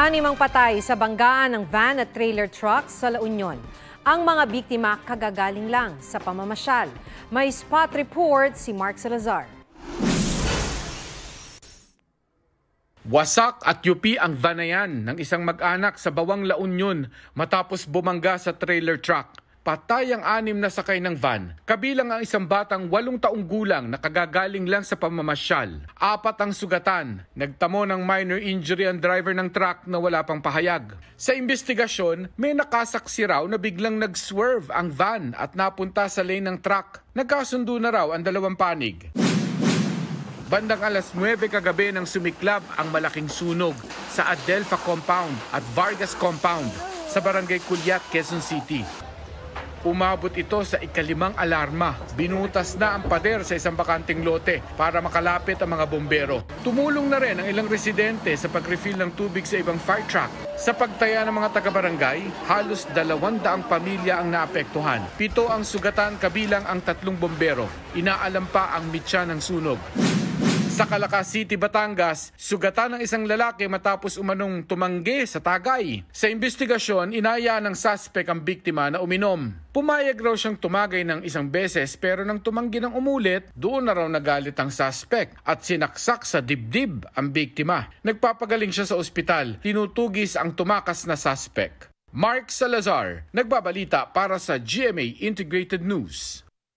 Anim ang patay sa banggaan ng van at trailer truck sa La Union. Ang mga biktima kagagaling lang sa pamamasyal. May spot report si Mark Salazar. Wasak at yupi ang vanayan ng isang mag-anak sa Bawang La Union matapos bumangga sa trailer truck patay ang anim na sakay ng van, kabilang ang isang batang walong taong gulang na kagagaling lang sa pamamasyal. Apat ang sugatan, nagtamo ng minor injury ang driver ng truck na wala pang pahayag. Sa investigasyon, may nakasaksi raw na biglang nag-swerve ang van at napunta sa lane ng truck. Nagkasundo na raw ang dalawang panig. Bandang alas 9 kagabi nang sumiklab ang malaking sunog sa Adelpha Compound at Vargas Compound sa Barangay Kulyat, Quezon City. Umabot ito sa ikalimang alarma. Binutas na ang pader sa isang bakanting lote para makalapit ang mga bombero. Tumulong na rin ang ilang residente sa pag-refill ng tubig sa ibang fire truck. Sa pagtaya ng mga taga-barangay, halos dalawandaang pamilya ang naapektuhan. Pito ang sugatan kabilang ang tatlong bombero. Inaalam pa ang mitya ng sunog. Sa Calacas City, Batangas, sugatan ng isang lalaki matapos umanong tumanggi sa tagay. Sa investigasyon, inaya ng suspect ang biktima na uminom. Pumayag raw siyang tumagay ng isang beses pero nang tumanggi ng umulit, doon na raw nagalit ang suspect at sinaksak sa dibdib ang biktima. Nagpapagaling siya sa ospital, tinutugis ang tumakas na suspect. Mark Salazar, nagbabalita para sa GMA Integrated News.